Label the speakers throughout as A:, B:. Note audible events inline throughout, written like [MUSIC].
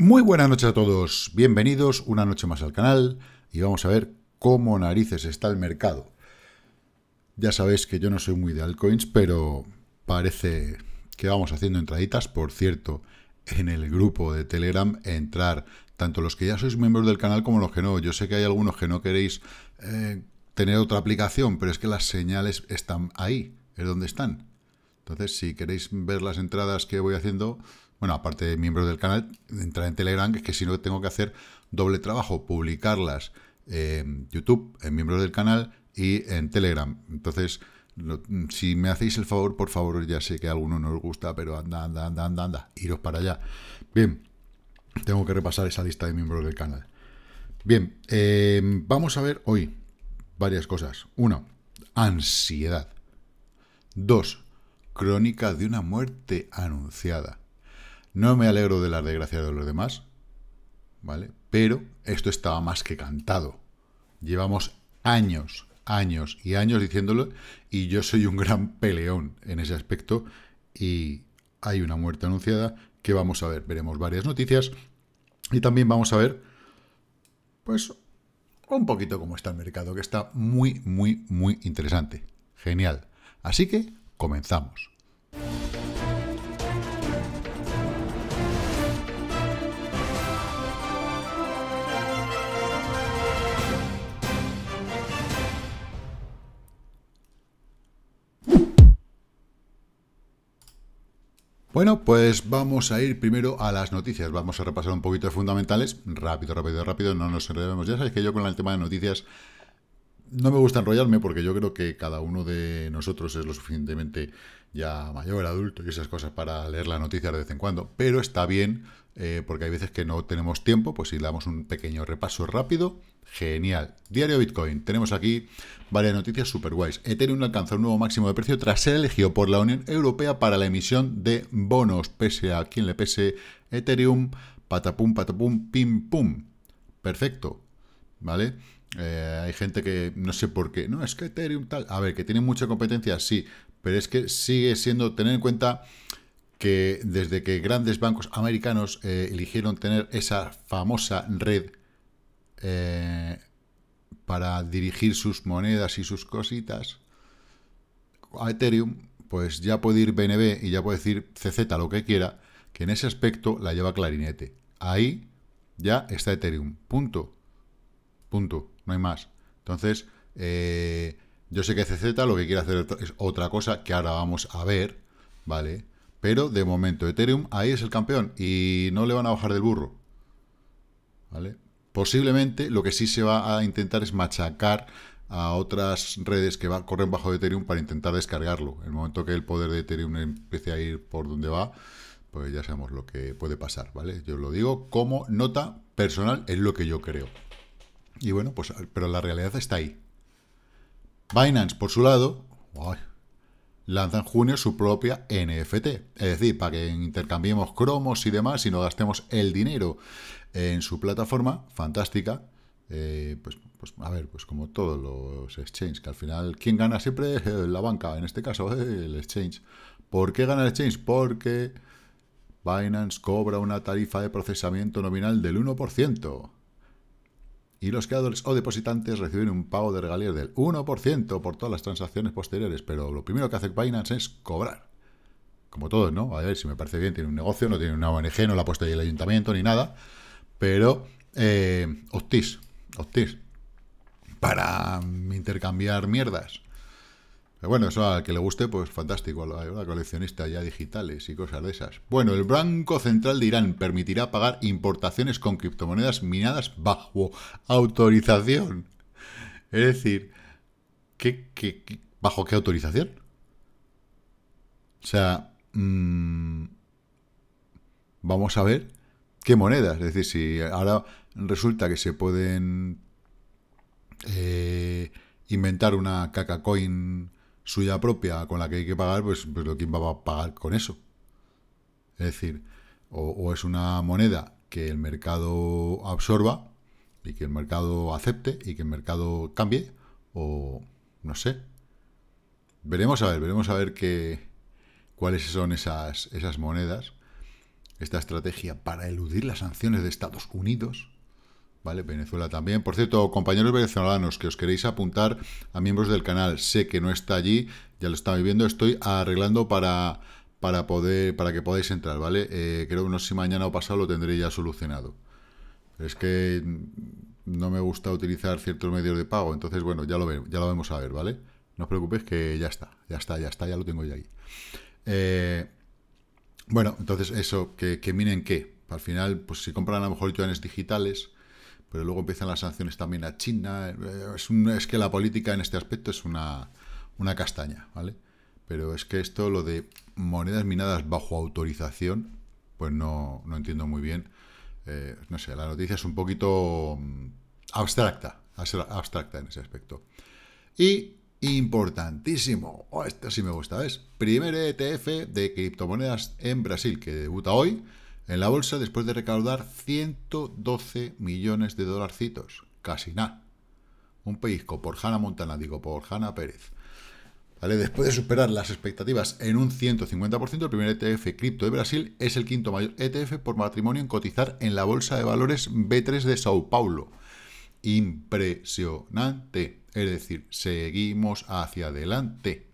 A: Muy buenas noches a todos, bienvenidos una noche más al canal y vamos a ver cómo narices está el mercado. Ya sabéis que yo no soy muy de altcoins, pero parece que vamos haciendo entraditas. Por cierto, en el grupo de Telegram entrar tanto los que ya sois miembros del canal como los que no. Yo sé que hay algunos que no queréis eh, tener otra aplicación, pero es que las señales están ahí, es donde están. Entonces, si queréis ver las entradas que voy haciendo, bueno, aparte de miembros del canal, entrar en Telegram, que es que si no tengo que hacer doble trabajo, publicarlas en YouTube, en miembros del canal y en Telegram. Entonces, si me hacéis el favor, por favor, ya sé que a alguno no os gusta, pero anda, anda, anda, anda, anda, iros para allá. Bien, tengo que repasar esa lista de miembros del canal. Bien, eh, vamos a ver hoy varias cosas. Uno, ansiedad. Dos, crónica de una muerte anunciada. No me alegro de las desgracias de los demás, ¿vale? Pero esto estaba más que cantado. Llevamos años, años y años diciéndolo y yo soy un gran peleón en ese aspecto y hay una muerte anunciada que vamos a ver. Veremos varias noticias y también vamos a ver, pues, un poquito cómo está el mercado, que está muy, muy, muy interesante. Genial. Así que comenzamos. Bueno, pues vamos a ir primero a las noticias. Vamos a repasar un poquito de fundamentales. Rápido, rápido, rápido. No nos enredemos. Ya sabéis que yo con el tema de noticias no me gusta enrollarme porque yo creo que cada uno de nosotros es lo suficientemente ya mayor, adulto y esas cosas para leer las noticias de vez en cuando, pero está bien eh, porque hay veces que no tenemos tiempo, pues si damos un pequeño repaso rápido, genial. Diario Bitcoin, tenemos aquí varias noticias super guays. Ethereum alcanza un nuevo máximo de precio tras ser elegido por la Unión Europea para la emisión de bonos, pese a quien le pese Ethereum, patapum, patapum, pim, pum. Perfecto, ¿vale? Eh, hay gente que no sé por qué, no, es que Ethereum tal, a ver, que tiene mucha competencia, sí, pero es que sigue siendo, tener en cuenta que desde que grandes bancos americanos eh, eligieron tener esa famosa red eh, para dirigir sus monedas y sus cositas a Ethereum, pues ya puede ir BNB y ya puede decir CZ lo que quiera, que en ese aspecto la lleva clarinete. Ahí ya está Ethereum, punto. Punto. No hay más. Entonces, eh, yo sé que CZ lo que quiere hacer es otra cosa que ahora vamos a ver, ¿vale? Pero de momento Ethereum ahí es el campeón y no le van a bajar del burro, ¿vale? Posiblemente lo que sí se va a intentar es machacar a otras redes que van corren bajo de Ethereum para intentar descargarlo. En el momento que el poder de Ethereum empiece a ir por donde va, pues ya sabemos lo que puede pasar, ¿vale? Yo lo digo como nota personal, es lo que yo creo. Y bueno, pues, pero la realidad está ahí. Binance, por su lado, lanza en junio su propia NFT. Es decir, para que intercambiemos cromos y demás y no gastemos el dinero en su plataforma, fantástica. Eh, pues, pues, a ver, pues como todos los exchanges, que al final, ¿quién gana siempre? Eh, la banca, en este caso, el exchange. ¿Por qué gana el exchange? Porque Binance cobra una tarifa de procesamiento nominal del 1% y los creadores o depositantes reciben un pago de regalías del 1% por todas las transacciones posteriores, pero lo primero que hace Binance es cobrar. Como todos, ¿no? A ver, si me parece bien, tiene un negocio, no tiene una ONG, no la ha del el ayuntamiento ni nada, pero eh, Optis, Optis, para intercambiar mierdas, bueno, eso al que le guste, pues fantástico. La coleccionista ya digitales y cosas de esas. Bueno, el Banco Central de Irán permitirá pagar importaciones con criptomonedas minadas bajo autorización. Es decir, bajo qué autorización? O sea, mm, vamos a ver qué monedas. Es decir, si ahora resulta que se pueden eh, inventar una caca coin suya propia con la que hay que pagar, pues, pues ¿quién va a pagar con eso? Es decir, o, es una moneda que el mercado absorba y que el mercado acepte y que el mercado cambie, o no sé. Veremos a ver, veremos a ver qué, cuáles son esas, esas monedas, esta estrategia para eludir las sanciones de Estados Unidos ¿vale? Venezuela también. Por cierto, compañeros venezolanos que os queréis apuntar a miembros del canal, sé que no está allí, ya lo está viviendo, estoy arreglando para, para, poder, para que podáis entrar, ¿vale? Eh, creo que no sé si mañana o pasado lo tendré ya solucionado. es que no me gusta utilizar ciertos medios de pago, entonces, bueno, ya lo, vemos ya lo vamos a ver, ¿vale? No os preocupéis que ya está, ya está, ya está, ya lo tengo ya ahí. Eh, bueno, entonces eso, que, que miren qué. Al final, pues si compran a lo mejor yuanes digitales, pero luego empiezan las sanciones también a China. Eh, es, que la política en este aspecto es una, una, castaña, ¿vale? Pero es que esto, lo de monedas minadas bajo autorización, pues no, no entiendo muy bien. Eh, no sé, la noticia es un poquito mm, abstracta, abstracta en ese aspecto. Y importantísimo, O oh, esto sí me gusta, ¿ves? Primer ETF de criptomonedas en Brasil que debuta hoy en la bolsa, después de recaudar 112 millones de dolarcitos, casi nada. Un pellizco por Jana Montana, digo, por Jana Pérez. ¿Vale? Después de superar las expectativas en un 150%, el primer ETF cripto de Brasil es el quinto mayor ETF por matrimonio en cotizar en la bolsa de valores B3 de Sao Paulo. Impresionante. Es decir, seguimos hacia adelante.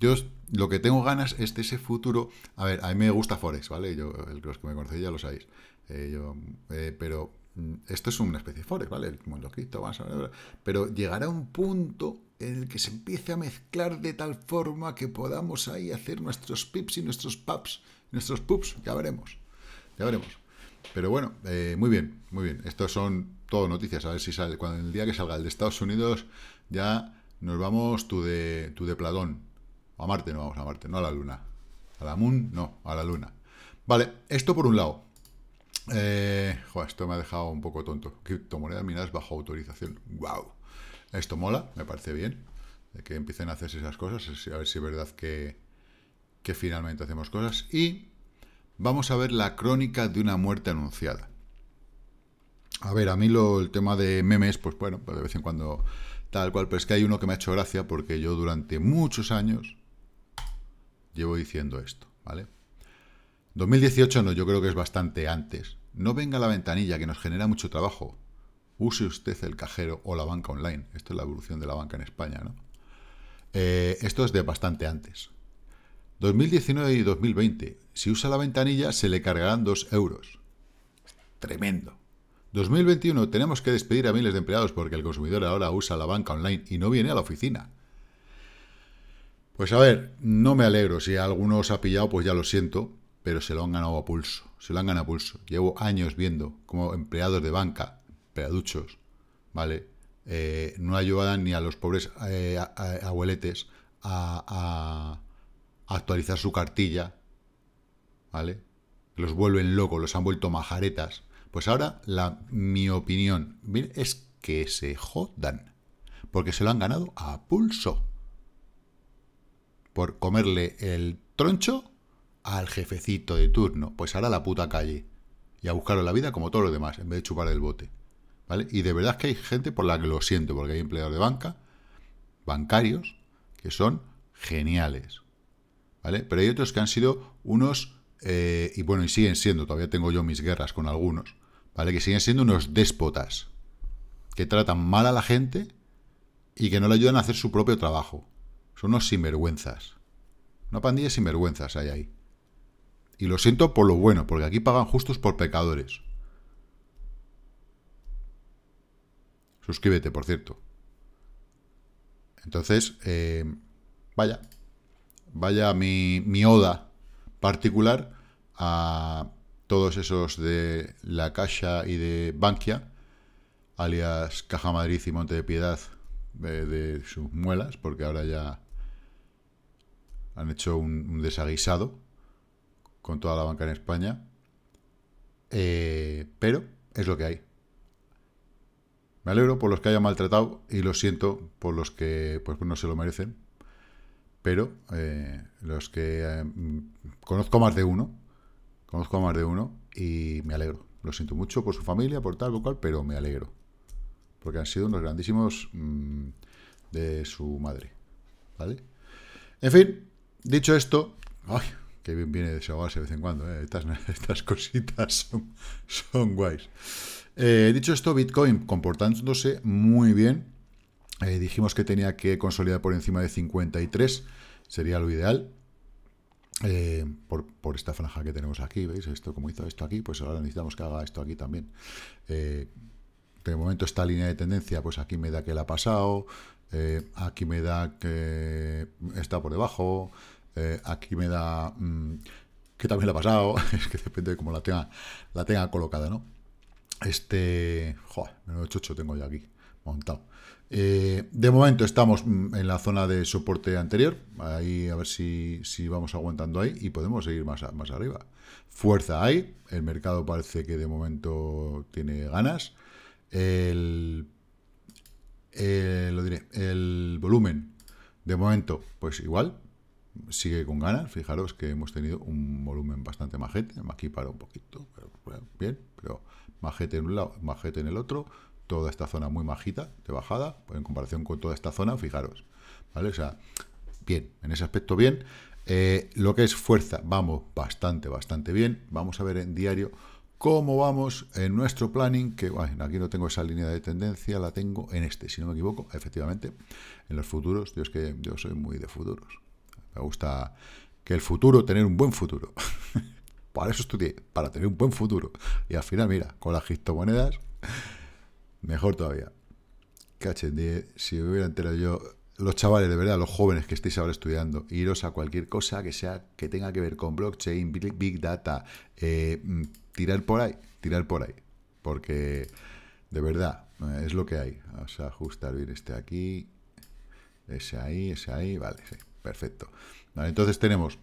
A: Yo lo que tengo ganas es de ese futuro. A ver, a mí me gusta Forex, ¿vale? Yo, los que me conocéis ya lo sabéis. Eh, eh, pero mm, esto es una especie de Forex, ¿vale? Como a ver... Pero llegará un punto en el que se empiece a mezclar de tal forma que podamos ahí hacer nuestros pips y nuestros pups. nuestros pups, ya veremos. Ya veremos. Pero bueno, eh, muy bien, muy bien. Estos son todo noticias. A ver si sale. Cuando el día que salga el de Estados Unidos, ya nos vamos tú de, tú de Platón a Marte, no vamos a Marte, no a la Luna. A la Moon, no, a la Luna. Vale, esto por un lado. Eh, esto me ha dejado un poco tonto. Criptomonedas minadas bajo autorización. Wow. Esto mola, me parece bien. que empiecen a hacerse esas cosas. A ver si es verdad que, que finalmente hacemos cosas. Y vamos a ver la crónica de una muerte anunciada. A ver, a mí lo, el tema de memes, pues bueno, pues de vez en cuando tal cual, pero es que hay uno que me ha hecho gracia porque yo durante muchos años Llevo diciendo esto, ¿vale? 2018 no, yo creo que es bastante antes. No venga la ventanilla que nos genera mucho trabajo. Use usted el cajero o la banca online. Esto es la evolución de la banca en España, ¿no? Eh, esto es de bastante antes. 2019 y 2020. Si usa la ventanilla, se le cargarán 2 euros. Tremendo. 2021 tenemos que despedir a miles de empleados porque el consumidor ahora usa la banca online y no viene a la oficina. Pues a ver, no me alegro. Si alguno os ha pillado, pues ya lo siento, pero se lo han ganado a pulso. Se lo han ganado a pulso. Llevo años viendo como empleados de banca, peaduchos ¿vale? Eh, no ayudan ni a los pobres eh, abueletes a, actualizar su cartilla, ¿vale? Los vuelven locos, los han vuelto majaretas. Pues ahora, la, mi opinión es que se jodan, porque se lo han ganado a pulso por comerle el troncho al jefecito de turno. Pues hará la puta calle. Y a buscarle la vida como todos los demás, en vez de chupar el bote. ¿Vale? Y de verdad que hay gente por la que lo siento, porque hay empleados de banca, bancarios, que son geniales. ¿Vale? Pero hay otros que han sido unos. Eh, y bueno, y siguen siendo, todavía tengo yo mis guerras con algunos, ¿vale? Que siguen siendo unos déspotas que tratan mal a la gente y que no le ayudan a hacer su propio trabajo. Son unos sinvergüenzas. Una pandilla sinvergüenzas hay ahí. Y lo siento por lo bueno, porque aquí pagan justos por pecadores. Suscríbete, por cierto. Entonces, eh, vaya, vaya mi, mi oda particular a todos esos de La Caixa y de Bankia, alias Caja Madrid y Monte de Piedad, eh, de sus muelas, porque ahora ya han hecho un, desaguisado con toda la banca en España. Eh, pero es lo que hay. Me alegro por los que haya maltratado y lo siento por los que pues, no se lo merecen. Pero eh, los que eh, conozco más de uno, conozco a más de uno y me alegro. Lo siento mucho por su familia, por tal, o cual, pero me alegro. Porque han sido unos grandísimos mm, de su madre. ¿Vale? En fin, Dicho esto, ¡ay! que bien viene desahogarse de vez en cuando, eh, estas, [LAUGHS] estas, cositas son, son guays. Eh, dicho esto, Bitcoin comportándose muy bien. Eh, dijimos que tenía que consolidar por encima de 53, sería lo ideal. por, esta franja que tenemos aquí, ¿veis? Esto como hizo esto aquí, pues ahora necesitamos que haga esto aquí también. de momento esta línea de tendencia, pues aquí me da que la ha pasado, eh, aquí me da que está por debajo, eh, aquí me da mm, que también le ha pasado, [LAUGHS] es que depende de cómo la tenga, la tenga colocada, ¿no? Este, joder, menos tengo ya aquí montado. Eh, de momento estamos mm, en la zona de soporte anterior, ahí a ver si, vamos aguantando ahí y podemos seguir más, más arriba. Fuerza hay, el mercado parece que de momento tiene ganas, el eh, lo diré, el volumen, de momento, pues igual, sigue con ganas. Fijaros que hemos tenido un volumen bastante majete. Aquí para un poquito, bien, pero majete en un lado, majete en el otro. Toda esta zona muy majita, de bajada, pues en comparación con toda esta zona, fijaros. ¿Vale? O sea, bien, en ese aspecto bien. Eh, lo que es fuerza, vamos bastante, bastante bien. Vamos a ver en diario cómo vamos en nuestro planning, que bueno, aquí no tengo esa línea de tendencia, la tengo en este, si no me equivoco, efectivamente, en los futuros, yo que yo soy muy de futuros. Me gusta que el futuro, tener un buen futuro. [LAUGHS] para eso estudié, para tener un buen futuro. Y al final, mira, con las criptomonedas, mejor todavía. Caché, eh. si me hubiera enterado yo, los chavales, de verdad, los jóvenes que estéis ahora estudiando, iros a cualquier cosa que sea que tenga que ver con blockchain, big data, eh, mm, tirar por ahí, tirar por ahí. Porque de verdad, eh, es lo que hay. Vamos a ajustar bien este aquí, ese ahí, ese ahí, vale, perfecto. entonces tenemos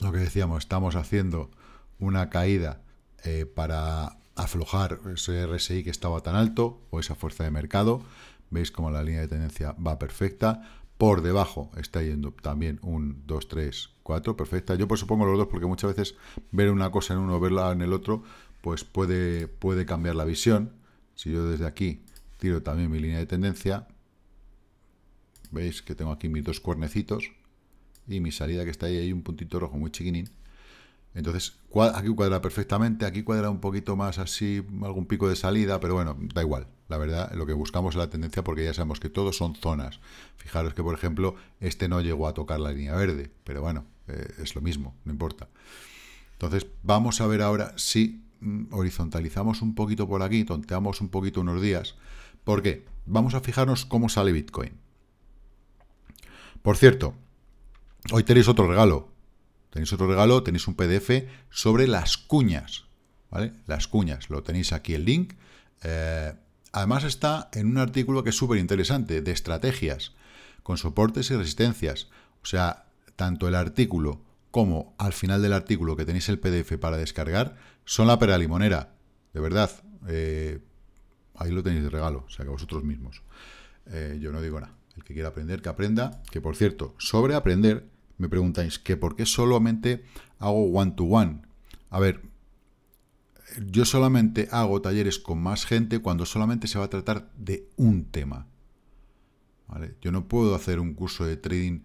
A: lo que decíamos, estamos haciendo una caída eh, para aflojar ese RSI que estaba tan alto o esa fuerza de mercado. Veis como la línea de tendencia va perfecta. Por debajo está yendo también un 2, 3, 4, perfecta. Yo por supongo los dos porque muchas veces ver una cosa en uno, verla en el otro, pues puede, puede cambiar la visión. Si yo desde aquí tiro también mi línea de tendencia, veis que tengo aquí mis dos cuernecitos y mi salida que está ahí, hay un puntito rojo muy chiquinín. Entonces, aquí cuadra perfectamente, aquí cuadra un poquito más así, algún pico de salida, pero bueno, da igual, la verdad, lo que buscamos es la tendencia porque ya sabemos que todos son zonas. Fijaros que, por ejemplo, este no llegó a tocar la línea verde, pero bueno, eh, es lo mismo, no importa. Entonces, vamos a ver ahora si mm, horizontalizamos un poquito por aquí, tonteamos un poquito unos días. ¿Por qué? Vamos a fijarnos cómo sale Bitcoin. Por cierto, hoy tenéis otro regalo. Tenéis otro regalo, tenéis un PDF sobre las cuñas. ¿Vale? Las cuñas. Lo tenéis aquí el link. Eh, Además está en un artículo que es súper interesante, de estrategias, con soportes y resistencias. O sea, tanto el artículo como al final del artículo que tenéis el PDF para descargar son la pera limonera. De verdad, eh, ahí lo tenéis de regalo, o sea que vosotros mismos. Eh, yo no digo nada. El que quiera aprender, que aprenda. Que por cierto, sobre aprender, me preguntáis que por qué solamente hago one to -one? A ver, yo solamente hago talleres con más gente cuando solamente se va a tratar de un tema. Yo no puedo hacer un curso de trading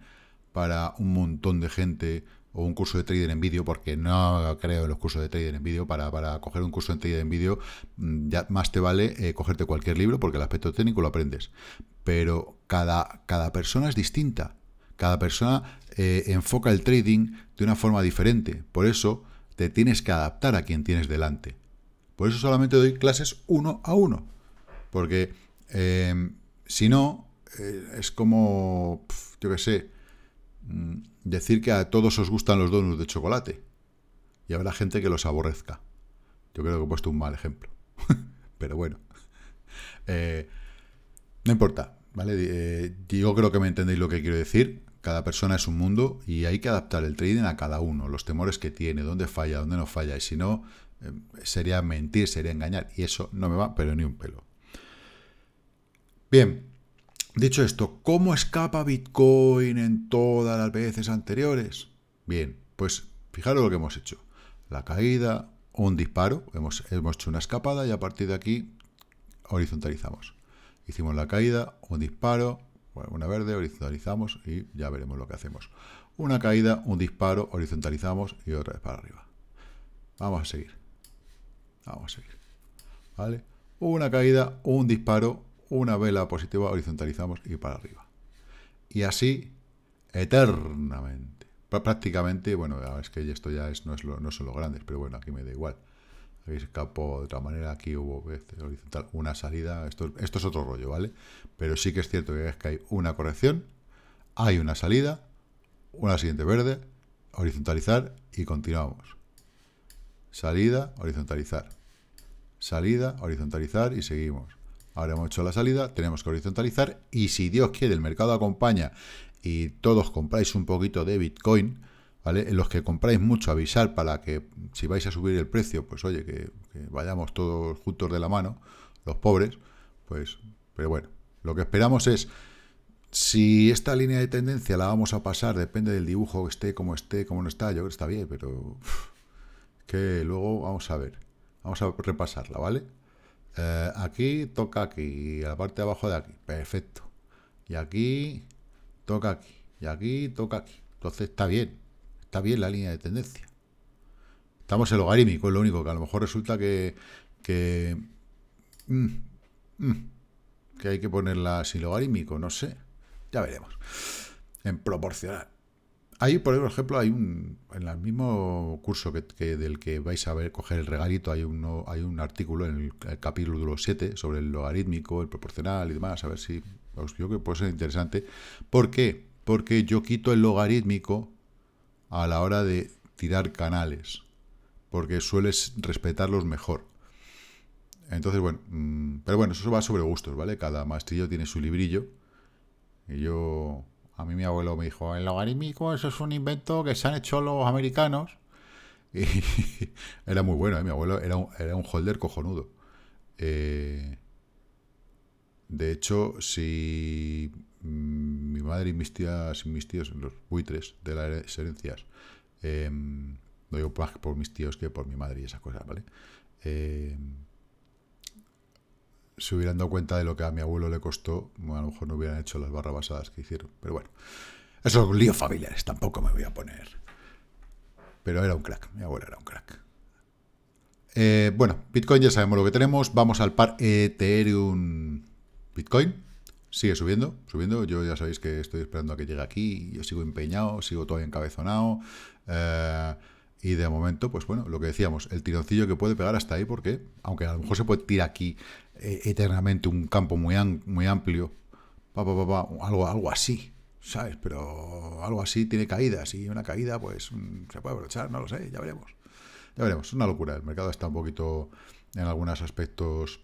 A: para un montón de gente o un curso de trading en vídeo, porque no creo en los cursos de trading en vídeo. Para, coger un curso de trading en vídeo, mm, ya más te vale eh, cogerte cualquier libro, porque el aspecto técnico lo aprendes. Pero cada, cada persona es distinta. Cada persona eh, enfoca el trading de una forma diferente. Por eso te tienes que adaptar a quien tienes delante. Por eso solamente doy clases uno a uno. Porque em, si no, eh, es como, yo qué sé, mm, decir que a todos os gustan los donuts de chocolate. Y habrá gente que los aborrezca. Yo creo que he puesto un mal ejemplo. [LAUGHS] Pero bueno. Eh, no importa, ¿vale? Eh, yo creo que me entendéis lo que quiero decir. Cada persona es un mundo y hay que adaptar el trading a cada uno, los temores que tiene, dónde falla, dónde no falla. Y si no, eh, sería mentir, sería engañar. Y eso no me va, pero ni un pelo. Bien, dicho esto, ¿cómo escapa Bitcoin en todas las veces anteriores? Bien, pues fijaros lo que hemos hecho. La caída, un disparo, hemos, hemos hecho una escapada y a partir de aquí horizontalizamos. Hicimos la caída, un disparo, una verde, horizontalizamos y ya veremos lo que hacemos. Una caída, un disparo, horizontalizamos y otra vez para arriba. Vamos a seguir. Vamos a seguir. ¿Vale? Una caída, un disparo, una vela positiva, horizontalizamos y para arriba. Y así eternamente. Prácticamente, bueno, es que esto ya es, no, es lo, no son los grandes, pero bueno, aquí me da igual escapó de otra manera, aquí hubo horizontal una salida, esto, esto es otro rollo, ¿vale? Pero sí que es cierto que es que hay una corrección, hay una salida, una siguiente verde, horizontalizar y continuamos. Salida, horizontalizar. Salida, horizontalizar y seguimos. Ahora hemos hecho la salida, tenemos que horizontalizar y si Dios quiere el mercado acompaña y todos compráis un poquito de Bitcoin, ¿vale? Los que compráis mucho, avisar para que si vais a subir el precio, pues oye, que, vayamos todos juntos de la mano, los pobres, pues, pero bueno, lo que esperamos es... Si esta línea de tendencia la vamos a pasar, depende del dibujo que esté, como esté, como no está, yo creo que está bien, pero que luego vamos a ver, vamos a repasarla, ¿vale? Eh, aquí toca aquí, a la parte de abajo de aquí, perfecto. Y aquí toca aquí, y aquí toca aquí. Entonces está bien, bien la línea de tendencia. Estamos en logarítmico, es lo único que a lo mejor resulta que, que, mm, mm, hay que ponerla sin logarítmico, no sé. Ya veremos. En proporcional. Ahí, por ejemplo, hay un. En el mismo curso que, del que vais a ver coger el regalito, hay, hay un artículo en el, capítulo 7 sobre el logarítmico, el proporcional y demás. A ver si. os yo que puede ser interesante. ¿Por qué? Porque yo quito el logarítmico a la hora de tirar canales, porque sueles respetarlos mejor. Entonces, bueno, mm, pero bueno, eso va sobre gustos, ¿vale? Cada maestrillo tiene su librillo. Y yo, a mí mi abuelo me dijo, el logarítmico, eso es un invento que se han hecho los americanos. [LAUGHS] Y era muy bueno, ¿eh? mi abuelo era un, era un holder cojonudo. Eh, de hecho, si mi madre y mis tías, y mis tíos, los buitres de las herencias, no em, digo más por mis tíos que por mi madre y esas cosas, ¿vale? Em, si hubieran dado cuenta de lo que a mi abuelo le costó, a lo mejor no hubieran hecho las barrabasadas que hicieron. Pero bueno, esos líos familiares tampoco me voy a poner. Pero era un crack, mi abuelo era un crack. Eh, bueno, Bitcoin ya sabemos lo que tenemos. Vamos al par Ethereum Bitcoin. Sigue subiendo, subiendo. Yo ya sabéis que estoy esperando a que llegue aquí. Yo sigo empeñado, sigo todavía encabezonado. Eh, y de momento, pues bueno, lo que decíamos, el tironcillo que puede pegar hasta ahí, porque aunque a lo mejor se puede tirar aquí eh, eternamente un campo muy, muy amplio, pa, pa, pa, algo, algo así, ¿sabes? Pero algo así tiene caídas y una caída, pues mm, se puede aprovechar, no lo sé, ya veremos. Ya veremos, es una locura. El mercado está un poquito en algunos aspectos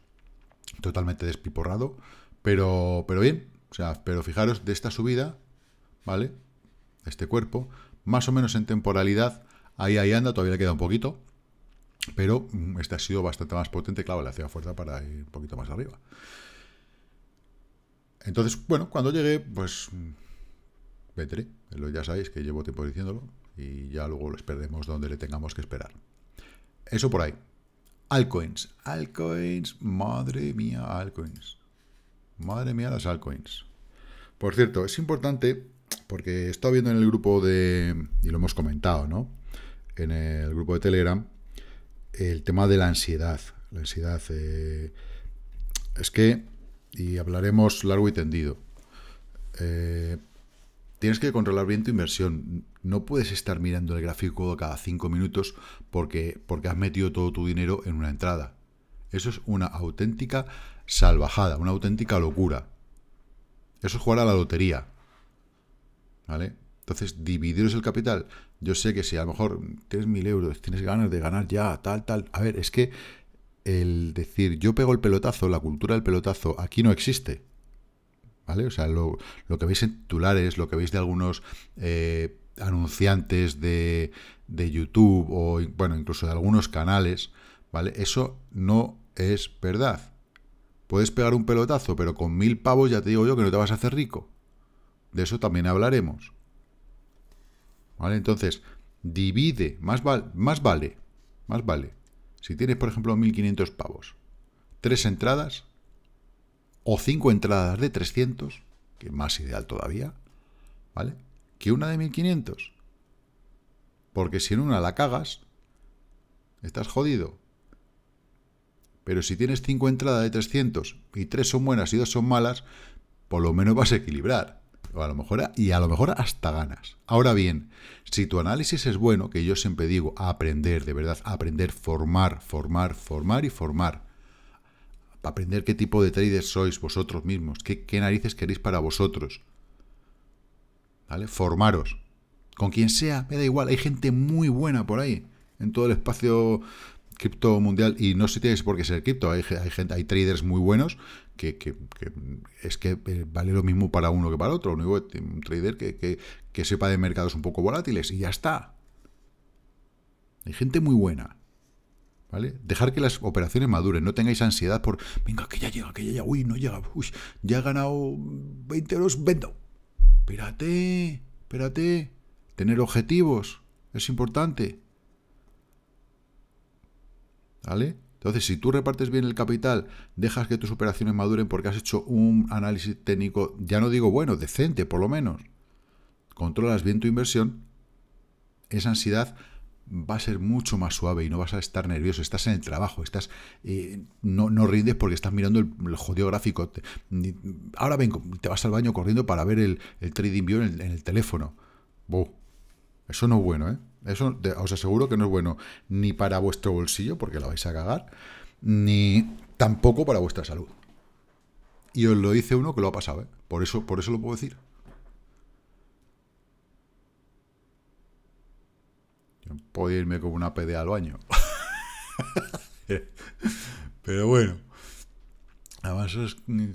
A: totalmente despiporrado. Pero, pero bien, o sea, pero fijaros, de esta subida, ¿vale? Este cuerpo, más o menos en temporalidad, ahí, ahí anda, todavía le queda un poquito, pero mm, este ha sido bastante más potente, claro, le hacía fuerza para ir un poquito más arriba. Entonces, bueno, cuando llegue, pues mm, vendré. Ya sabéis que llevo tiempo diciéndolo y ya luego lo esperemos donde le tengamos que esperar. Eso por ahí. Alcoins, alcoins, Madre mía, alcoins. Madre mía, las altcoins. Por cierto, es importante porque he estado viendo en el grupo de, y lo hemos comentado, ¿no? En el grupo de Telegram, el tema de la ansiedad. La ansiedad eh, es que, y hablaremos largo y tendido, eh, tienes que controlar bien tu inversión. No puedes estar mirando el gráfico cada cinco minutos porque, porque has metido todo tu dinero en una entrada. Eso es una auténtica salvajada, una auténtica locura. Eso es jugar a la lotería. ¿Vale? Entonces, dividiros el capital. Yo sé que si a lo mejor tienes mil euros, tienes ganas de ganar ya, tal, tal. A ver, es que el decir yo pego el pelotazo, la cultura del pelotazo, aquí no existe. ¿Vale? O sea, lo, que veis en titulares, lo que veis de algunos eh, anunciantes de, de YouTube o, bueno, incluso de algunos canales, ¿vale? Eso no es verdad. Puedes pegar un pelotazo, pero con mil pavos ya te digo yo que no te vas a hacer rico. De eso también hablaremos. ¿Vale? Entonces, divide, más, vale, más vale, más vale. Si tienes, por ejemplo, 1500 pavos, tres entradas o cinco entradas de 300, que es más ideal todavía, ¿vale? Que una de 1500. Porque si en una la cagas, estás jodido. Pero si tienes 5 entradas de 300 y 3 son buenas y 2 son malas, por lo menos vas a equilibrar. O a lo mejor, y a lo mejor hasta ganas. Ahora bien, si tu análisis es bueno, que yo siempre digo, aprender, de verdad, aprender, formar, formar, formar y formar. Aprender qué tipo de traders sois vosotros mismos, qué, qué narices queréis para vosotros. ¿Vale? Formaros. Con quien sea, me da igual, hay gente muy buena por ahí, en todo el espacio cripto mundial, y no se tienes por qué ser cripto, hay, gente, hay traders muy buenos que, es que eh, vale lo mismo para uno que para otro, un, trader que, sepa de mercados un poco volátiles y ya está. Hay gente muy buena. ¿Vale? Dejar que las operaciones maduren, no tengáis ansiedad por, venga, que ya llega, que ya llega, uy, no llega, uy, ya he ganado 20 euros, vendo. Espérate, espérate, tener objetivos es importante. ¿Vale? Entonces, si tú repartes bien el capital, dejas que tus operaciones maduren porque has hecho un análisis técnico, ya no digo bueno, decente por lo menos, controlas bien tu inversión, esa ansiedad va a ser mucho más suave y no vas a estar nervioso, estás en el trabajo, estás eh, no, rindes porque estás mirando el, jodido gráfico. ahora ven, te vas al baño corriendo para ver el, trading view en el, teléfono. eso no es bueno, ¿eh? Eso os aseguro que no es bueno ni para vuestro bolsillo, porque la vais a cagar, ni tampoco para vuestra salud. Y os lo dice uno que lo ha pasado, ¿eh? Por eso, por eso lo puedo decir. Yo puedo irme como una pd al baño. [LAUGHS] Pero bueno. Además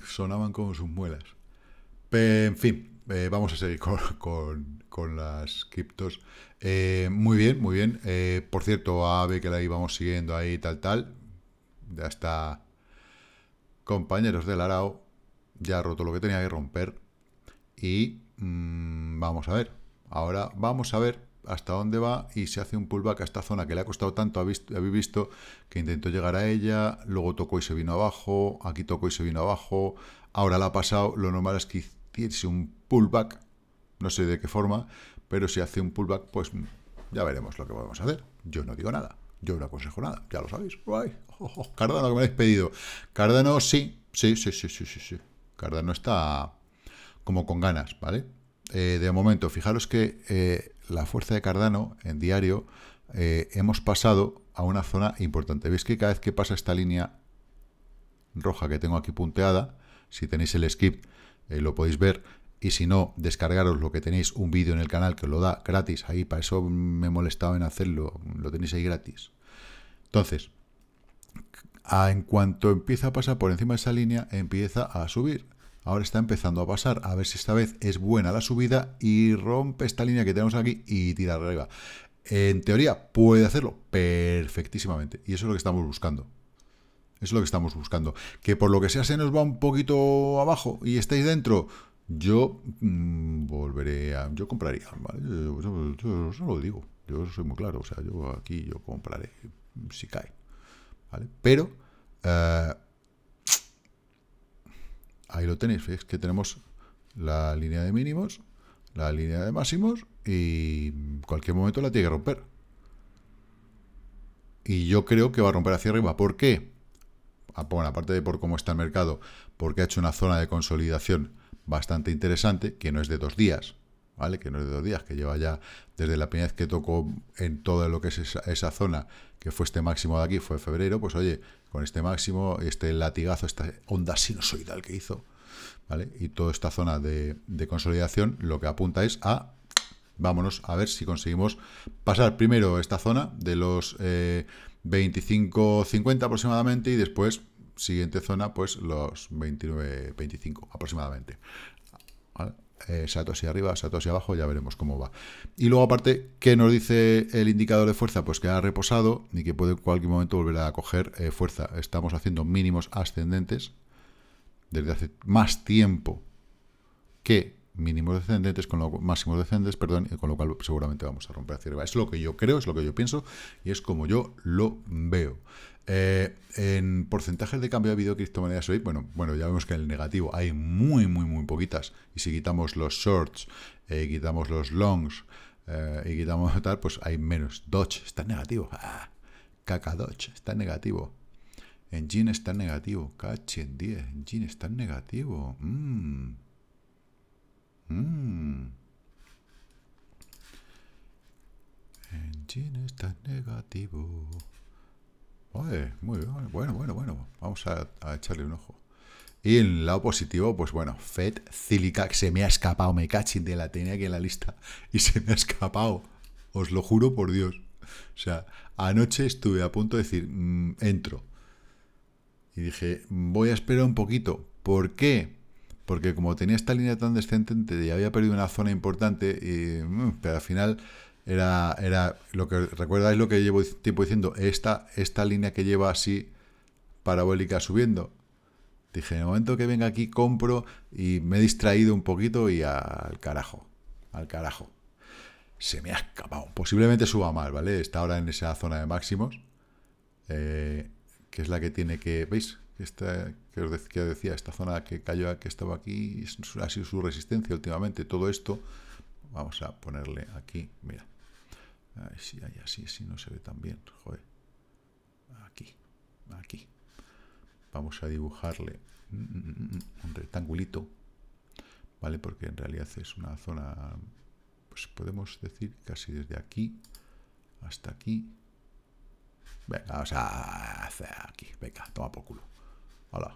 A: sonaban como sus muelas. Pero, en fin, eh, vamos a seguir con, [LAUGHS] las criptos. Eh, muy bien, muy bien. Eh, por cierto, Ave que la íbamos siguiendo ahí, tal, tal. Ya está. Compañeros del Arao, ya ha roto lo que tenía que romper. Y mm, vamos a ver. Ahora vamos a ver hasta dónde va y se hace un pullback a esta zona que le ha costado tanto. habéis visto que intentó llegar a ella, luego tocó y se vino abajo, aquí tocó y se vino abajo. Ahora la ha pasado. Lo normal es que hiciese un pullback, no sé de qué forma, pero si hace un pullback, pues mm, ya veremos lo que vamos a hacer. Yo no digo nada, yo no aconsejo nada, ya lo sabéis. Uy, oh, oh, oh. Cardano, que me habéis pedido. Cardano sí, sí, sí, sí, sí, sí, sí. Cardano está como con ganas, ¿vale? Eh, de momento, fijaros que eh, la fuerza de Cardano en diario eh, hemos pasado a una zona importante. Veis que cada vez que pasa esta línea roja que tengo aquí punteada, si tenéis el skip lo podéis ver, y si no, descargaros lo que tenéis, un vídeo en el canal que os lo da gratis ahí, para eso me he molestado en hacerlo, lo tenéis ahí gratis. Entonces, en cuanto empieza a pasar por encima de esa línea, empieza a subir. Ahora está empezando a pasar, a ver si esta vez es buena la subida y rompe esta línea que tenemos aquí y tira arriba. En teoría puede hacerlo perfectísimamente y eso es lo que estamos buscando. Eso es lo que estamos buscando. Que por lo que sea se nos va un poquito abajo y estáis dentro, yo mm, volveré a... Yo compraría, ¿vale? Yo, lo digo, yo soy muy claro, o sea, yo aquí yo compraré si cae, ¿vale? Pero... Eh, ahí lo tenéis, es que tenemos la línea de mínimos, la línea de máximos y cualquier momento la tiene que romper. Y yo creo que va a romper hacia arriba. ¿Por qué? Ah, bueno, aparte de por cómo está el mercado, porque ha hecho una zona de consolidación bastante interesante, que no es de dos días, ¿vale? Que no es de dos días, que lleva ya desde la primera vez que tocó en todo lo que es esa, zona, que fue este máximo de aquí, fue febrero, pues oye, con este máximo, este latigazo, esta onda sinusoidal que hizo, ¿vale? Y toda esta zona de, consolidación lo que apunta es a vámonos a ver si conseguimos pasar primero esta zona de los eh, 25-50 aproximadamente y después siguiente zona, pues los 29, 25 aproximadamente. ¿Vale? Eh, Sato hacia arriba, Sato hacia abajo, ya veremos cómo va. Y luego aparte, ¿qué nos dice el indicador de fuerza? Pues que ha reposado y que puede en cualquier momento volver a coger eh, fuerza. Estamos haciendo mínimos ascendentes desde hace más tiempo que mínimos descendentes, con lo, máximos descendentes, perdón, con lo cual seguramente vamos a romper hacia arriba. Es lo que yo creo, es lo que yo pienso y es como yo lo veo. Eh, en porcentajes de cambio de video criptomonedas hoy, bueno, bueno, ya vemos que en el negativo hay muy, muy, muy poquitas. Y si quitamos los shorts, eh, quitamos los longs eh, y quitamos [LAUGHS] tal, pues hay menos. Dodge está negativo. Caca Dodge está en negativo. Engine ah, está en negativo. Cache en 10. Engine está negativo. Mmm. Mmm. Engine está negativo. Mm. Mm muy bien. Bueno, bueno, bueno. Vamos a, echarle un ojo. Y en el lado positivo, pues bueno, Fed Cílica, se me ha escapado, me cachin de la tenía aquí en la lista [LAUGHS] y se me ha escapado. Os lo juro por Dios. O sea, anoche estuve a punto de decir, mm, entro. Y dije, voy a esperar un poquito. ¿Por qué? Porque como tenía esta línea tan descendente, y había perdido una zona importante, y, mm, pero al final era, era lo que recuerdáis lo que llevo tiempo diciendo, esta, esta línea que lleva así parabólica subiendo. Dije, en el momento que venga aquí compro y me he distraído un poquito y al carajo, al carajo. Se me ha escapado. Posiblemente suba mal, ¿vale? Está ahora en esa zona de máximos, eh, que es la que tiene que... ¿Veis? Esta, que os decía, esta zona que cayó, que estaba aquí, ha sido su resistencia últimamente. Todo esto, vamos a ponerle aquí, mira, Ay, sí, así, si no se ve tan bien. Joder. Aquí, aquí. Vamos a dibujarle mm, mm, mm, un rectangulito, ¿vale? Porque en realidad es una zona, pues podemos decir casi desde aquí hasta aquí. Venga, vamos a hacer aquí. Venga, toma por culo. Hola.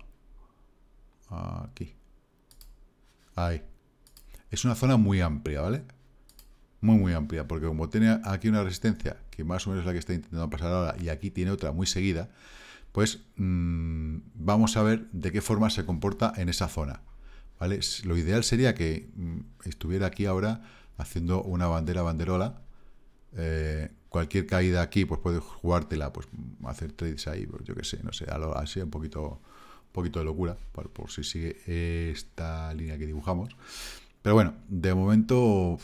A: Aquí. Ahí. Es una zona muy amplia, ¿vale? muy muy amplia, porque como tiene aquí una resistencia, que más o menos es la que está intentando pasar ahora, y aquí tiene otra muy seguida, pues mm, vamos a ver de qué forma se comporta en esa zona. ¿vale? Lo ideal sería que mm, estuviera aquí ahora haciendo una bandera banderola. Eh, cualquier caída aquí, pues puedes jugártela, pues mm, hacer trades ahí, pues, yo qué sé, no sé, así un poquito, un poquito de locura, por, por si sigue esta línea que dibujamos. Pero bueno, de momento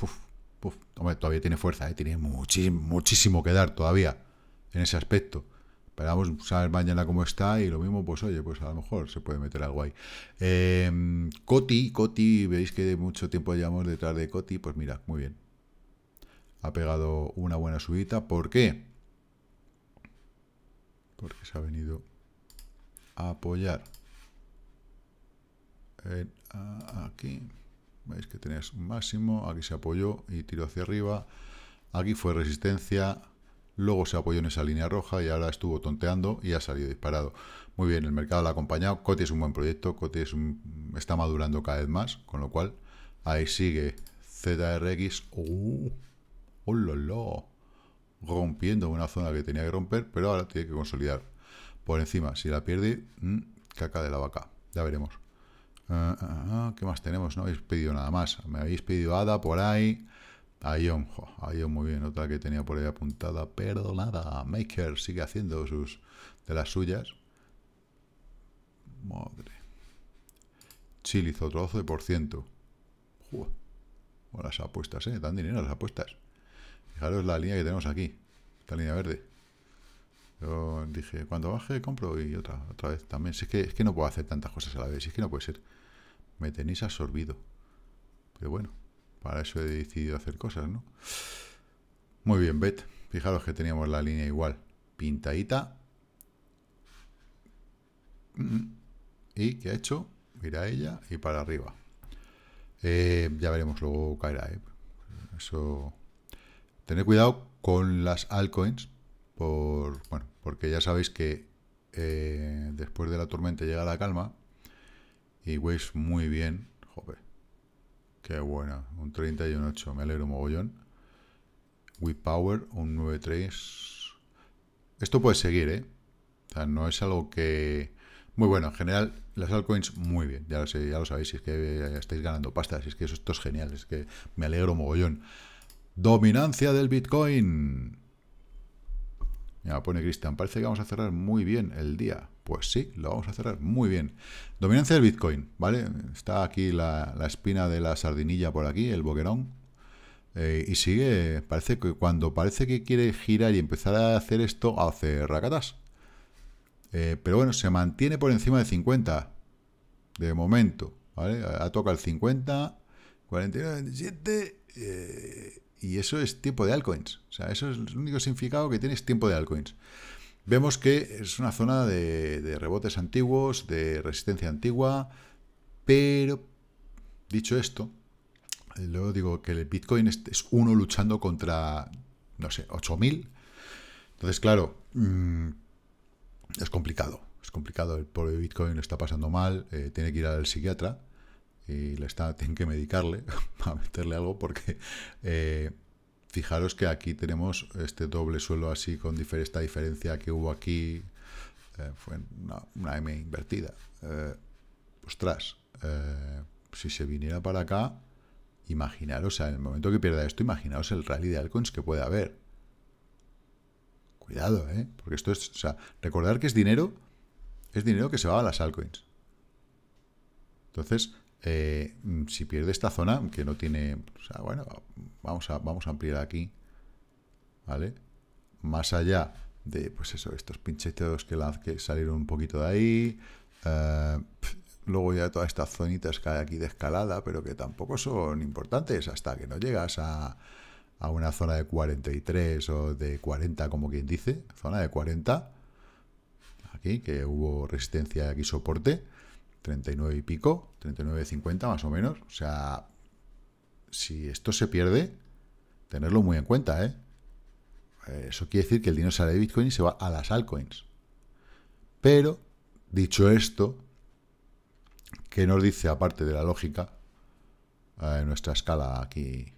A: todavía tiene fuerza, ¿eh? tiene muchísimo, que dar todavía en ese aspecto. a ver mañana cómo está y lo mismo, pues oye, pues a lo mejor se puede meter algo ahí. Em, Coti, Coti, veis que de mucho tiempo llevamos detrás de Coti, pues mira, muy bien. Ha pegado una buena subida. ¿Por qué? Porque se ha venido a apoyar aquí. Veis que tenéis un máximo, aquí se apoyó y tiró hacia arriba. Aquí fue resistencia, luego se apoyó en esa línea roja y ahora estuvo tonteando y ha salido disparado. Muy bien, el mercado la ha acompañado. Coti es un buen proyecto, Coti está madurando cada vez más, con lo cual ahí sigue ZRX. ¡Uh! ¡Oh, lo, Rompiendo una zona que tenía que romper, pero ahora tiene que consolidar por encima. Si la pierde, mm, caca de la vaca. Ya veremos. Ah, ah, ah, ¿Qué más tenemos? No habéis pedido nada más. Me habéis pedido Ada por ahí. Ion, jo, Ion muy bien, otra que tenía por ahí apuntada, perdonada, Maker sigue haciendo sus de las suyas. Madre. Chili hizo otro 12%. Uf. las apuestas, ¿eh? Dan dinero las apuestas. Fijaros la línea que tenemos aquí, esta línea verde. Yo dije, cuando baje, compro y otra, otra vez también. Si es que, es que no puedo hacer tantas cosas a la vez, si es que no puede ser me tenéis absorbido. Pero bueno, para eso he decidido hacer cosas, ¿no? Muy bien, Bet. Fijaros que teníamos la línea igual. Pintadita. Mm, ¿Y qué ha hecho? Mira ella y para arriba. Eh, ya veremos, luego caerá. ¿eh? Eso. Tened cuidado con las altcoins. Por, porque ya sabéis que eh, después de la tormenta llega la calma y Waves muy bien. Joder. Qué buena. Un 30 y 8. Me alegro mogollón. With Power, un 9.3 Esto puede seguir, ¿eh? O sea, no es algo que... Muy bueno, en general, las altcoins muy bien, ya lo, ya sabéis, si es que eh, estáis ganando pasta, si es que eso, esto es genial, es que me alegro mogollón. Dominancia del Bitcoin. ya pone Cristian, parece que vamos a cerrar muy bien el día. Pues sí, lo vamos a cerrar. Muy bien. Dominancia del Bitcoin, ¿vale? Está aquí la, espina de la sardinilla por aquí, el boquerón. Eh, y sigue, parece que cuando parece que quiere girar y empezar a hacer esto, hace racatas. Eh, pero bueno, se mantiene por encima de 50. De momento, ¿vale? Ha tocado el 50, 49, 27. y eso es tiempo de altcoins. O sea, eso es el único significado que tiene es tiempo de altcoins. Vemos que es una zona de, rebotes antiguos, de resistencia antigua, pero dicho esto, luego digo que el Bitcoin es, uno luchando contra, no sé, 8.000. Entonces, claro, mm, es complicado. Es complicado, el pobre Bitcoin lo está pasando mal, eh, tiene que ir al psiquiatra y le está, tienen que medicarle, [LAUGHS] a meterle algo porque eh, Fijaros que aquí tenemos este doble suelo así con esta diferencia que hubo aquí. Eh, fue una, M invertida. Eh, ostras, eh, si se viniera para acá, imaginaros, en el momento que pierda esto, imaginaos el rally de altcoins que puede haber. Cuidado, ¿eh? Porque esto es, o sea, recordar que es dinero, es dinero que se va a las altcoins. Entonces, eh, si pierde esta zona, que no tiene... bueno, vamos a, vamos a ampliar aquí. ¿Vale? Más allá de, pues eso, estos pinchetos que, que salieron un poquito de ahí. Eh, luego ya todas estas zonitas que hay aquí de escalada, pero que tampoco son importantes hasta que no llegas a, a una zona de 43 o de 40, como quien dice. Zona de 40. Aquí, que hubo resistencia y aquí soporte 39 y pico, 39,50 más o menos. O sea, si esto se pierde, tenerlo muy en cuenta, ¿eh? ¿eh? Eso quiere decir que el dinero sale de Bitcoin y se va a las altcoins. Pero, dicho esto, ¿qué nos dice, aparte de la lógica, ...en eh, nuestra escala aquí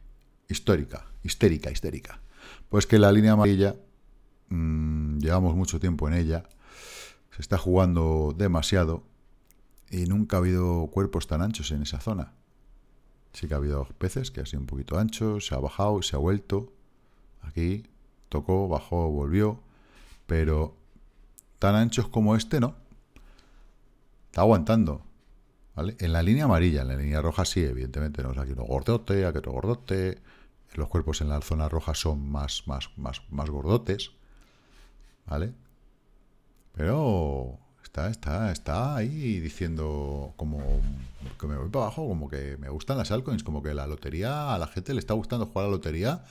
A: histórica, histérica, histérica? Pues que la línea amarilla, mm, llevamos mucho tiempo en ella, se está jugando demasiado y nunca ha habido cuerpos tan anchos en esa zona. Sí que ha habido peces que ha sido un poquito ancho, se ha bajado, y se ha vuelto. Aquí tocó, bajó, volvió. Pero tan anchos como este, no. Está aguantando. ¿vale? En la línea amarilla, en la línea roja sí, evidentemente. Tenemos aquí uno gordote, aquí otro gordote. Los cuerpos en la zona roja son más, más, más, más gordotes. ¿Vale? Pero Está, está, está ahí diciendo como que me voy para abajo, como que me gustan las altcoins, como que la lotería, a la gente le está gustando jugar a la lotería,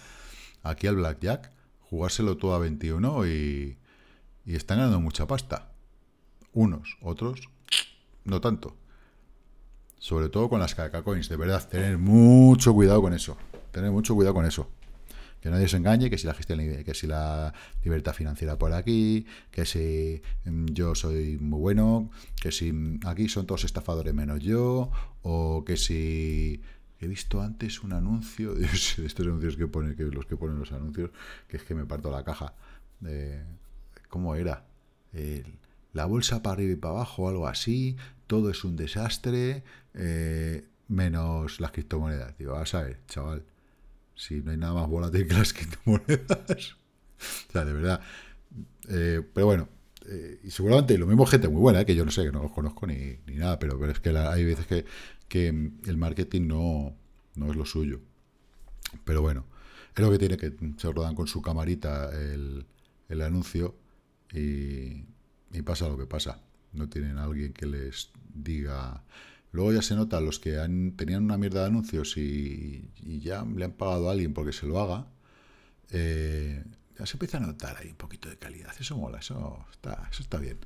A: aquí al blackjack, jugárselo todo a 21 y, y están ganando mucha pasta. Unos, otros, no tanto. Sobre todo con las coins, de verdad, tener mucho cuidado con eso. Tener mucho cuidado con eso. Que nadie se engañe, que si la gestión, que si la libertad financiera por aquí, que si mm, yo soy muy bueno, que si mm, aquí son todos estafadores menos yo, o que si he visto antes un anuncio, [LAUGHS] de estos anuncios que que los que ponen los anuncios, que es que me parto la caja. ¿Cómo era? la bolsa para arriba y para abajo, algo así, todo es un desastre, eh, menos las criptomonedas. Digo, vas a ver, chaval si no hay nada más volátil que las [LAUGHS] criptomonedas. o sea, de verdad. Eh, pero bueno, eh, y seguramente lo mismo gente muy buena, eh, que yo no sé, que no los conozco ni, nada, pero, es que hay veces que, el marketing no, no es lo suyo. Pero bueno, es lo que tiene que se rodan con su camarita el, anuncio y, y pasa lo que pasa. No tienen a alguien que les diga Luego ya se nota los que tenían una mierda de anuncios y, ya le han pagado a alguien porque se lo haga. Eh, ya se empieza a notar ahí un poquito de calidad. Eso mola, eso está, eso está bien.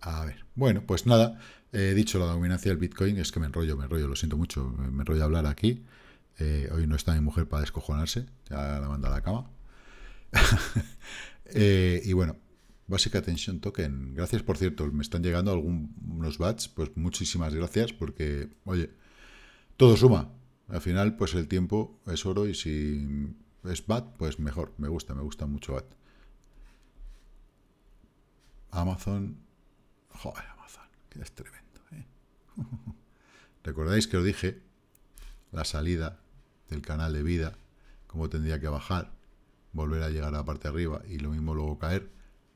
A: A ver, bueno, pues nada, he dicho la dominancia del Bitcoin, es que me enrollo, me enrollo, lo siento mucho, me enrollo hablar aquí. Eh, hoy no está mi mujer para descojonarse, ya la manda a la cama. [LAUGHS] Eh, y bueno, Basic Attention Token, gracias por cierto, me están llegando algún los BATS, pues muchísimas gracias porque, oye, todo suma. Al final, pues el tiempo es oro y si es bat, pues mejor. Me gusta, me gusta mucho bat. Amazon. Joder, Amazon, que es tremendo. ¿eh? [LAUGHS] ¿Recordáis que os dije la salida del canal de vida? Cómo tendría que bajar, volver a llegar a la parte de arriba y lo mismo luego caer.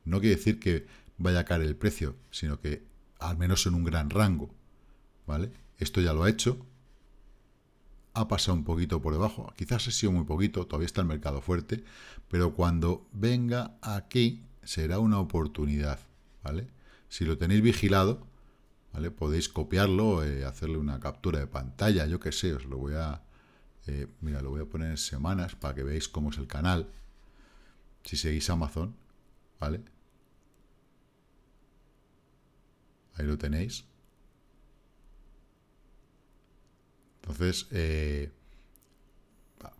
A: No quiere decir que vaya a caer el precio, sino que al menos en un gran rango. ¿Vale? Esto ya lo ha hecho. Ha pasado un poquito por debajo. Quizás ha sido muy poquito, todavía está el mercado fuerte. Pero cuando venga aquí, será una oportunidad. ¿Vale? Si lo tenéis vigilado, ¿vale? Podéis copiarlo, eh, hacerle una captura de pantalla, yo qué sé, os lo voy a... Eh, mira, lo voy a poner en semanas para que veáis cómo es el canal. Si seguís Amazon, ¿vale? Ahí lo tenéis. Entonces, eh,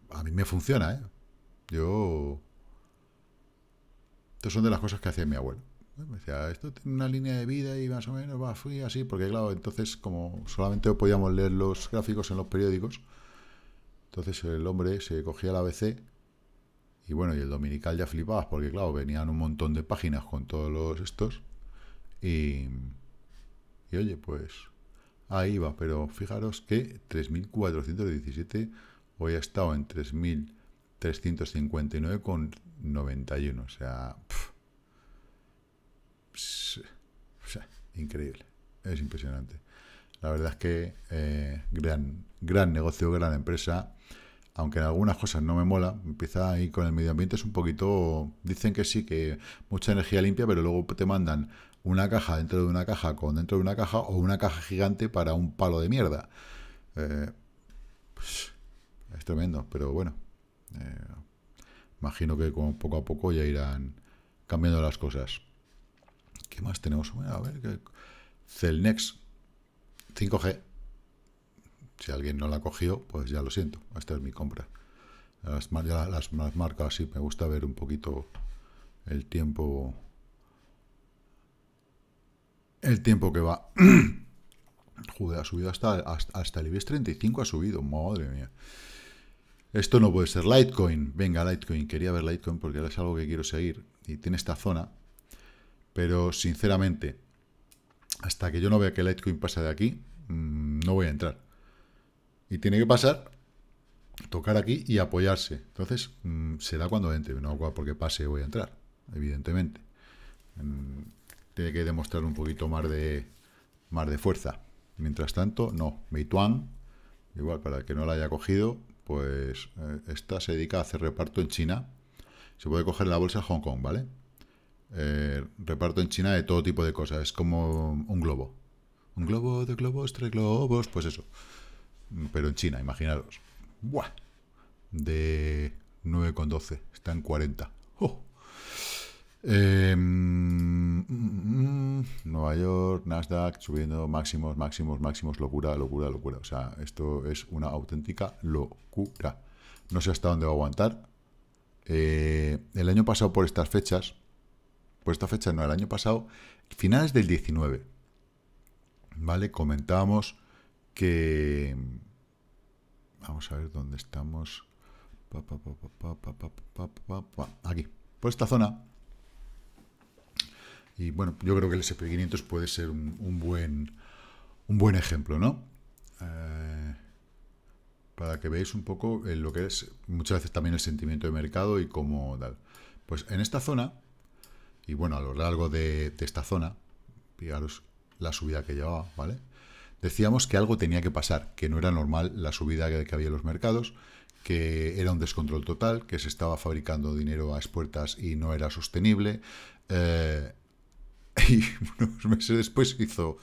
A: a mí me funciona, ¿eh? Yo... Estas son de las cosas que hacía mi abuelo. Me decía, esto tiene una línea de vida y más o menos va fui así, porque claro, entonces como solamente podíamos leer los gráficos en los periódicos, entonces el hombre se cogía la ABC y bueno, y el dominical ya flipabas, porque claro, venían un montón de páginas con todos los estos y y oye, pues ahí va, pero fijaros que 3.417 hoy ha estado en 3.359,91. O sea, o sea, increíble. Es impresionante. La verdad es que eh, gran, gran negocio, gran empresa. Aunque en algunas cosas no me mola, empieza ahí con el medio ambiente, es un poquito. Dicen que sí, que mucha energía limpia, pero luego te mandan una caja dentro de una caja con dentro de una caja o una caja gigante para un palo de mierda. Eh, es tremendo, pero bueno. Eh, imagino que poco a poco ya irán cambiando las cosas. ¿Qué más tenemos? a ver, Celnex 5G. Si alguien no la cogió, pues ya lo siento. Esta es mi compra. Las, las, las marcas sí me gusta ver un poquito el tiempo el tiempo que va. [CLEARS THROAT] Joder, ha subido hasta, hasta, el IBEX 35, ha subido, madre mía. Esto no puede ser. Litecoin, venga, Litecoin, quería ver Litecoin porque es algo que quiero seguir y tiene esta zona. Pero, sinceramente, hasta que yo no vea que Litecoin pasa de aquí, mm, no voy a entrar. Y tiene que pasar, tocar aquí y apoyarse. Entonces, mm, será cuando entre, no porque pase voy a entrar, evidentemente. Mm, tiene que demostrar un poquito más de, más de fuerza. Mientras tanto, no. Meituan, igual para el que no la haya cogido, pues eh, esta se dedica a hacer reparto en China. Se puede coger la bolsa Hong Kong, ¿vale? Eh, reparto en China de todo tipo de cosas. Es como un globo. Un globo de globos, tres globos, pues eso. Pero en China, imaginaros. ¡Buah! De 9,12. Está en 40. Nueva York, Nasdaq subiendo máximos, máximos, máximos, locura, locura, locura. O sea, esto es una auténtica locura. No sé hasta dónde va a aguantar. el año pasado por estas fechas, por esta fecha no, el año pasado, finales del 19, ¿vale? Comentábamos que... Vamos a ver dónde estamos. Aquí, por esta zona, y bueno, yo creo que el SP500 puede ser un, buen, un buen ejemplo, ¿no? Eh, para que veáis un poco en eh, lo que es muchas veces también el sentimiento de mercado y cómo tal. Pues en esta zona, y bueno, a lo largo de, esta zona, fijaros la subida que llevaba, ¿vale? Decíamos que algo tenía que pasar, que no era normal la subida que, había en los mercados, que era un descontrol total, que se estaba fabricando dinero a expuertas y no era sostenible, eh, [LAUGHS] Y unos meses después hizo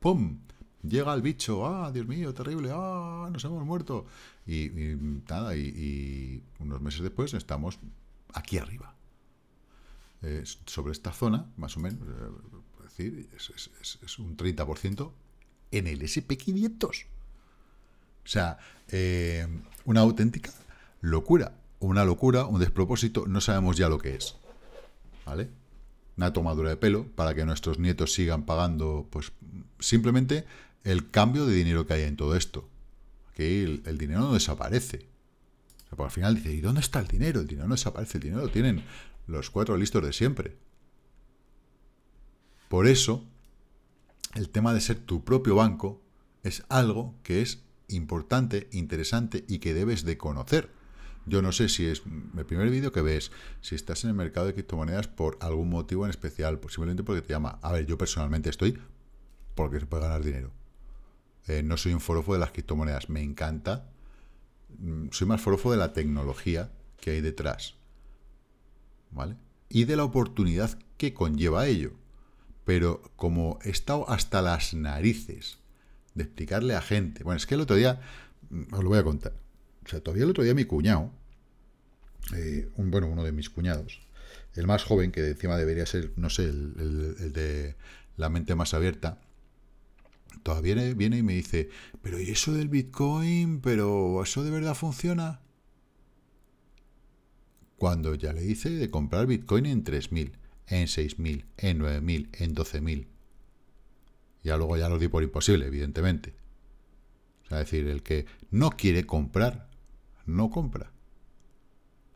A: ¡pum! Llega el bicho, ¡ah, Dios mío, terrible! ¡ah, nos hemos muerto! Y, nada, y, unos meses después estamos aquí arriba. Eh, sobre esta zona, más o menos, eh, decir, es, un 30% en el SP500. O sea, eh, una auténtica locura. Una locura, un despropósito, no sabemos ya lo que es. ¿Vale? una tomadura de pelo para que nuestros nietos sigan pagando, pues simplemente el cambio de dinero que hay en todo esto. Aquí el, dinero no desaparece. Pues al final dice, ¿y dónde está el dinero? El dinero no desaparece, el dinero lo tienen los cuatro listos de siempre. Por eso, el tema de ser tu propio banco es algo que es importante, interesante y que debes de conocer. Yo no sé si es el primer vídeo que ves, si estás en el mercado de criptomonedas por algún motivo en especial, posiblemente porque te llama. A ver, yo personalmente estoy porque se puede ganar dinero. Eh, no soy un forofo de las criptomonedas, me encanta. Mm, soy más forofo de la tecnología que hay detrás. ¿Vale? Y de la oportunidad que conlleva ello. Pero como he estado hasta las narices de explicarle a gente. Bueno, es que el otro día mm, os lo voy a contar. O sea, todavía el otro día mi cuñado, eh, un, bueno, uno de mis cuñados, el más joven, que encima debería ser, no sé, el, de la mente más abierta, todavía viene, viene y me dice, pero ¿y eso del Bitcoin? ¿Pero eso de verdad funciona? Cuando ya le dice de comprar Bitcoin en 3.000, en 6.000, en 9.000, en 12.000. Ya luego ya lo di por imposible, evidentemente. O sea, decir, el que no quiere comprar no compra.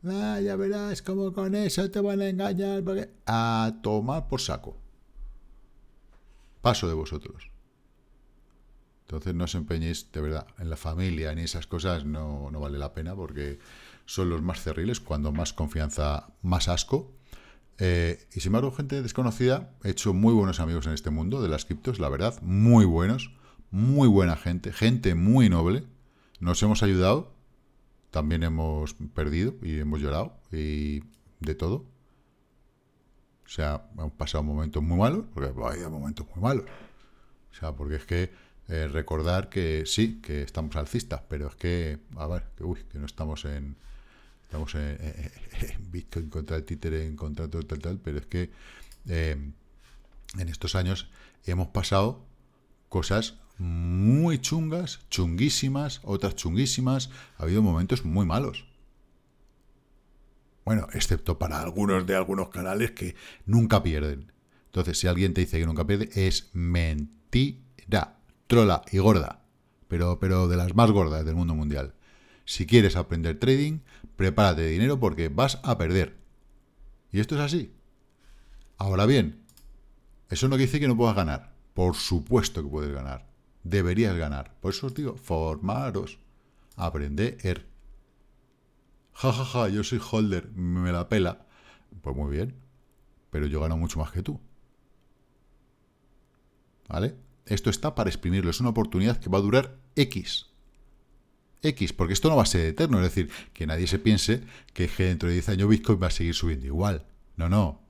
A: Ah, ya verás cómo con eso te van a engañar. A tomar por saco. Paso de vosotros. Entonces no os empeñéis, de verdad, en la familia ni esas cosas no, vale la pena porque son los más cerriles, cuando más confianza, más asco. Eh, y sin embargo, gente desconocida, he hecho muy buenos amigos en este mundo de las criptos, la verdad, muy buenos, muy buena gente, gente muy noble. Nos hemos ayudado también hemos perdido y hemos llorado y de todo. O sea, hemos pasado momentos muy malos, porque vaya momentos muy malos. O sea, porque es que eh, recordar que sí, que estamos alcistas, pero es que, a ver, que, no estamos en, estamos en, en, contra de títere, en contrato tal, tal, pero es que eh, en estos años hemos pasado cosas muy chungas, chunguísimas, otras chunguísimas. Ha habido momentos muy malos. Bueno, excepto para algunos de algunos canales que nunca pierden. Entonces, si alguien te dice que nunca pierde, es mentira. Trola y gorda. Pero, pero de las más gordas del mundo mundial. Si quieres aprender trading, prepárate de dinero porque vas a perder. Y esto es así. Ahora bien, eso no quiere decir que no puedas ganar. Por supuesto que puedes ganar deberías ganar. Por eso os digo, formaros, aprender. Er. Ja, ja, ja, yo soy holder, me la pela. Pues muy bien, pero yo gano mucho más que tú. ¿Vale? Esto está para exprimirlo, es una oportunidad que va a durar X. X, porque esto no va a ser eterno, es decir, que nadie se piense que dentro de 10 años Bitcoin va a seguir subiendo igual. No, no.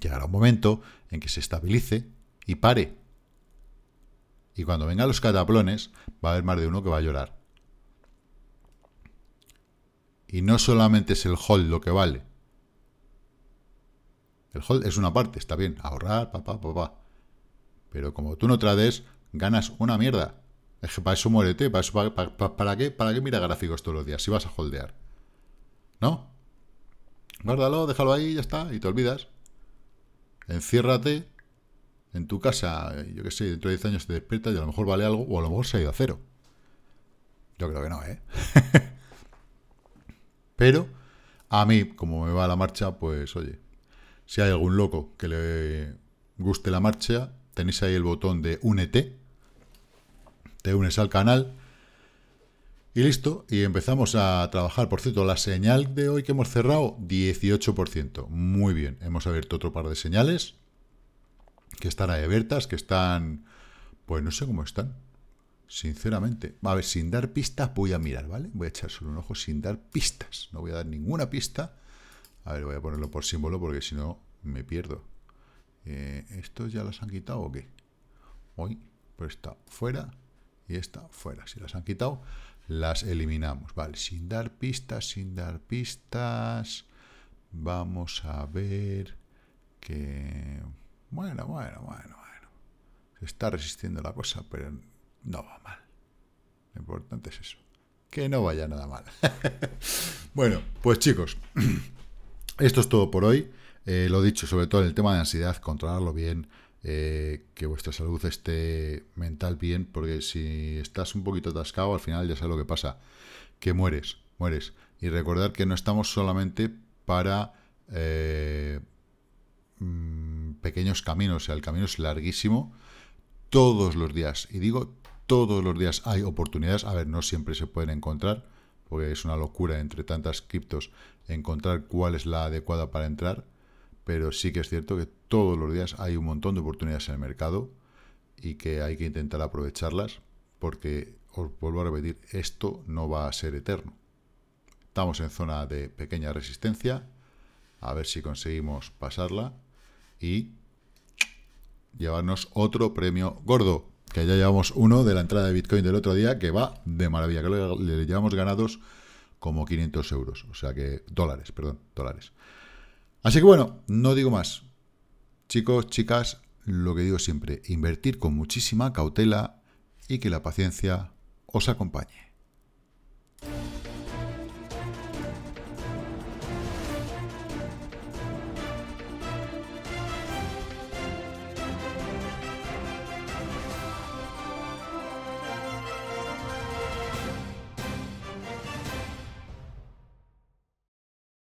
A: Llegará un momento en que se estabilice y pare. Y cuando vengan los cataplones, va a haber más de uno que va a llorar. Y no solamente es el hold lo que vale. El hold es una parte, está bien, ahorrar, papá, papá. Pero como tú no trades, ganas una mierda. Es que para eso muérete, para, para, para, para, qué, ¿para qué mira gráficos todos los días si vas a holdear? ¿No? Guárdalo, déjalo ahí, ya está, y te olvidas. Enciérrate en tu casa, yo que sé, dentro de 10 años te despiertas y a lo mejor vale algo o a lo mejor se ha ido a cero. Yo creo que no, ¿eh? [LAUGHS] Pero a mí, como me va la marcha, pues oye, si hay algún loco que le guste la marcha, tenéis ahí el botón de únete, te unes al canal y listo, y empezamos a trabajar. Por cierto, la señal de hoy que hemos cerrado, 18%. Muy bien, hemos abierto otro par de señales que están abiertas, que están... Pues no sé cómo están, sinceramente. A ver, sin dar pistas voy a mirar, ¿vale? Voy a echar solo un ojo sin dar pistas. No voy a dar ninguna pista. A ver, voy a ponerlo por símbolo porque si no me pierdo. Eh, ¿Estos ya las han quitado o qué? Hoy, pues está fuera y está fuera. Si las han quitado, las eliminamos. Vale, sin dar pistas, sin dar pistas. Vamos a ver que... Bueno, bueno, bueno, bueno. Se está resistiendo la cosa, pero no va mal. Lo importante es eso. Que no vaya nada mal. [LAUGHS] bueno, pues chicos, [CLEARS THROAT] esto es todo por hoy. Eh, lo dicho, sobre todo en el tema de ansiedad, controlarlo bien, eh, que vuestra salud esté mental bien, porque si estás un poquito atascado, al final ya sabes lo que pasa, que mueres, mueres. Y recordar que no estamos solamente para eh, Mm, pequeños caminos, o sea, el camino es larguísimo, todos los días, y digo todos los días hay oportunidades, a ver, no siempre se pueden encontrar, porque es una locura entre tantas criptos encontrar cuál es la adecuada para entrar, pero sí que es cierto que todos los días hay un montón de oportunidades en el mercado y que hay que intentar aprovecharlas, porque os vuelvo a repetir, esto no va a ser eterno. Estamos en zona de pequeña resistencia, a ver si conseguimos pasarla y llevarnos otro premio gordo. Que ya llevamos uno de la entrada de Bitcoin del otro día, que va de maravilla, que le llevamos ganados como 500 euros, o sea que dólares, perdón, dólares. Así que bueno, no digo más. Chicos, chicas, lo que digo siempre, invertir con muchísima cautela y que la paciencia os acompañe.